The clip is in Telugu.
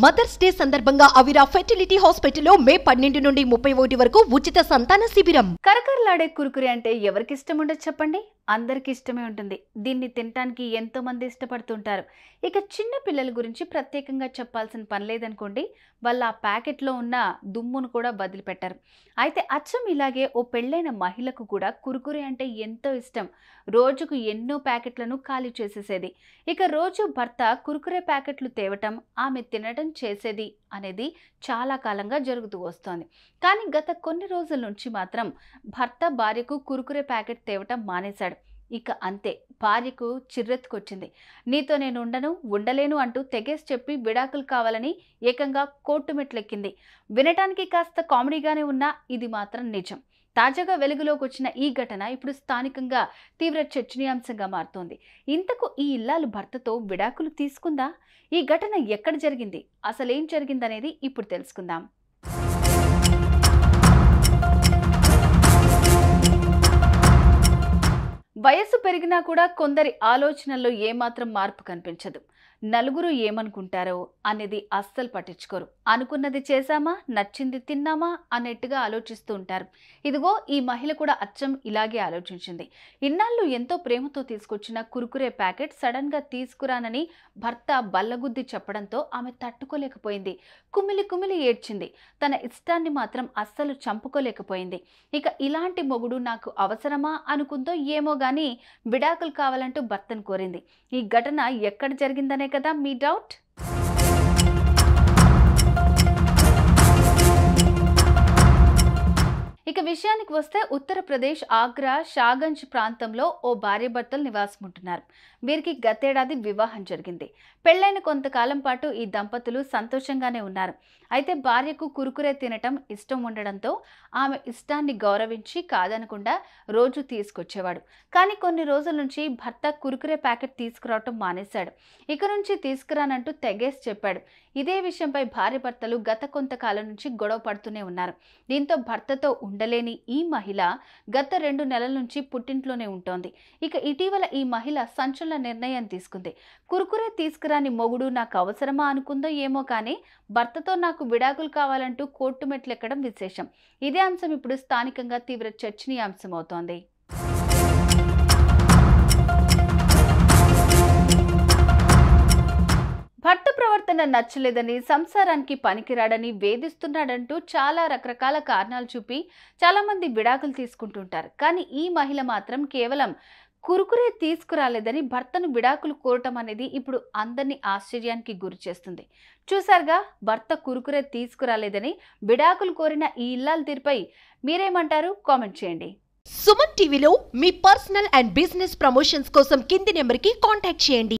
మదర్స్ డే సందర్భంగా అవిరా ఫెర్టిలిటీ హాస్పిటల్లో మే పన్నెండు నుండి ముప్పై ఒకటి వరకు ఉచిత సంతాన శిబిరం కరకరలాడే కురుకురి అంటే ఎవరికి ఇష్టం ఉండదు చెప్పండి అందరికీ ఇష్టమే ఉంటుంది దీన్ని తినటానికి ఎంతోమంది ఇష్టపడుతుంటారు ఇక చిన్న పిల్లల గురించి ప్రత్యేకంగా చెప్పాల్సిన పని లేదనుకోండి వాళ్ళు ఆ ప్యాకెట్లో ఉన్న దుమ్మును కూడా వదిలిపెట్టారు అయితే అచ్చం ఇలాగే ఓ పెళ్ళైన మహిళకు కూడా కురుకురే అంటే ఎంతో ఇష్టం రోజుకు ఎన్నో ప్యాకెట్లను ఖాళీ చేసేసేది ఇక రోజు భర్త కురుకురే ప్యాకెట్లు తేవటం ఆమె తినటం చేసేది అనేది చాలా కాలంగా జరుగుతూ వస్తోంది కానీ గత కొన్ని రోజుల నుంచి మాత్రం భర్త భార్యకు కురుకురే ప్యాకెట్ తేవటం మానేశాడు ఇక అంతే భార్యకు చిర్రెత్తుకొచ్చింది నీతో నేను ఉండను ఉండలేను అంటూ తెగేసి చెప్పి విడాకులు కావాలని ఏకంగా కోర్టు మెట్లెక్కింది వినటానికి కాస్త కామెడీగానే ఉన్నా ఇది మాత్రం నిజం తాజాగా వెలుగులోకి వచ్చిన ఈ ఘటన ఇప్పుడు స్థానికంగా తీవ్ర చర్చనీయాంశంగా మారుతోంది ఇంతకు ఈ ఇల్లాలు భర్తతో విడాకులు తీసుకుందా ఈ ఘటన ఎక్కడ జరిగింది అసలేం జరిగిందనేది ఇప్పుడు తెలుసుకుందాం వయస్సు పెరిగినా కూడా కొందరి ఆలోచనల్లో ఏమాత్రం మార్పు కనిపించదు నలుగురు ఏమనుకుంటారో అనేది అస్సలు పట్టించుకోరు అనుకున్నది చేశామా నచ్చింది తిన్నామా అన్నట్టుగా ఆలోచిస్తూ ఉంటారు ఇదిగో ఈ మహిళ కూడా అచ్చం ఇలాగే ఆలోచించింది ఇన్నాళ్ళు ఎంతో ప్రేమతో తీసుకొచ్చిన కురుకురే ప్యాకెట్ సడన్గా తీసుకురానని భర్త బల్లగుద్ది చెప్పడంతో ఆమె తట్టుకోలేకపోయింది కుమిలి కుమిలి ఏడ్చింది తన ఇష్టాన్ని మాత్రం అస్సలు చంపుకోలేకపోయింది ఇక ఇలాంటి మొగుడు నాకు అవసరమా అనుకుందో ఏమో గాని విడాకులు కావాలంటూ భర్తను కోరింది ఈ ఘటన ఎక్కడ జరిగిందనే कदा मीडउट విషయానికి వస్తే ఉత్తరప్రదేశ్ ఆగ్రా షాగంజ్ ప్రాంతంలో ఓ భార్య భర్తలు నివాసం ఉంటున్నారు వీరికి గతేడాది వివాహం జరిగింది పెళ్లైన కొంతకాలం పాటు ఈ దంపతులు సంతోషంగానే ఉన్నారు అయితే భార్యకు కురుకురే తినటం ఇష్టం ఉండడంతో ఆమె ఇష్టాన్ని గౌరవించి కాదనకుండా రోజు తీసుకొచ్చేవాడు కానీ కొన్ని రోజుల నుంచి భర్త కురుకురే ప్యాకెట్ తీసుకురావటం మానేశాడు ఇక నుంచి తీసుకురానంటూ తెగేసి చెప్పాడు ఇదే విషయంపై భార్య భర్తలు గత కొంతకాలం నుంచి గొడవ పడుతూనే ఉన్నారు దీంతో భర్తతో ఉండలేదు లేని ఈ మహిళ గత రెండు నెలల నుంచి పుట్టింట్లోనే ఉంటోంది ఇక ఇటీవల ఈ మహిళ సంచలన నిర్ణయం తీసుకుంది కురుకురే తీసుకురాని మొగుడు నాకు అవసరమా అనుకుందో ఏమో కానీ భర్తతో నాకు విడాకులు కావాలంటూ కోర్టు మెట్లెక్కడం విశేషం ఇదే అంశం ఇప్పుడు స్థానికంగా తీవ్ర చర్చనీయాంశం అవుతోంది స్పందన నచ్చలేదని సంసారానికి పనికిరాడని వేధిస్తున్నాడంటూ చాలా రకరకాల కారణాలు చూపి చాలామంది విడాకులు తీసుకుంటుంటారు కానీ ఈ మహిళ మాత్రం కేవలం కురుకురే తీసుకురాలేదని భర్తను విడాకులు కోరటం అనేది ఇప్పుడు అందరినీ ఆశ్చర్యానికి గురి చేస్తుంది చూసారుగా భర్త కురుకురే తీసుకురాలేదని విడాకులు కోరిన ఈ ఇల్లాల తీరుపై మీరేమంటారు కామెంట్ చేయండి సుమన్ టీవీలో మీ పర్సనల్ అండ్ బిజినెస్ ప్రమోషన్స్ కోసం కింది నెంబర్కి కాంటాక్ట్ చేయండి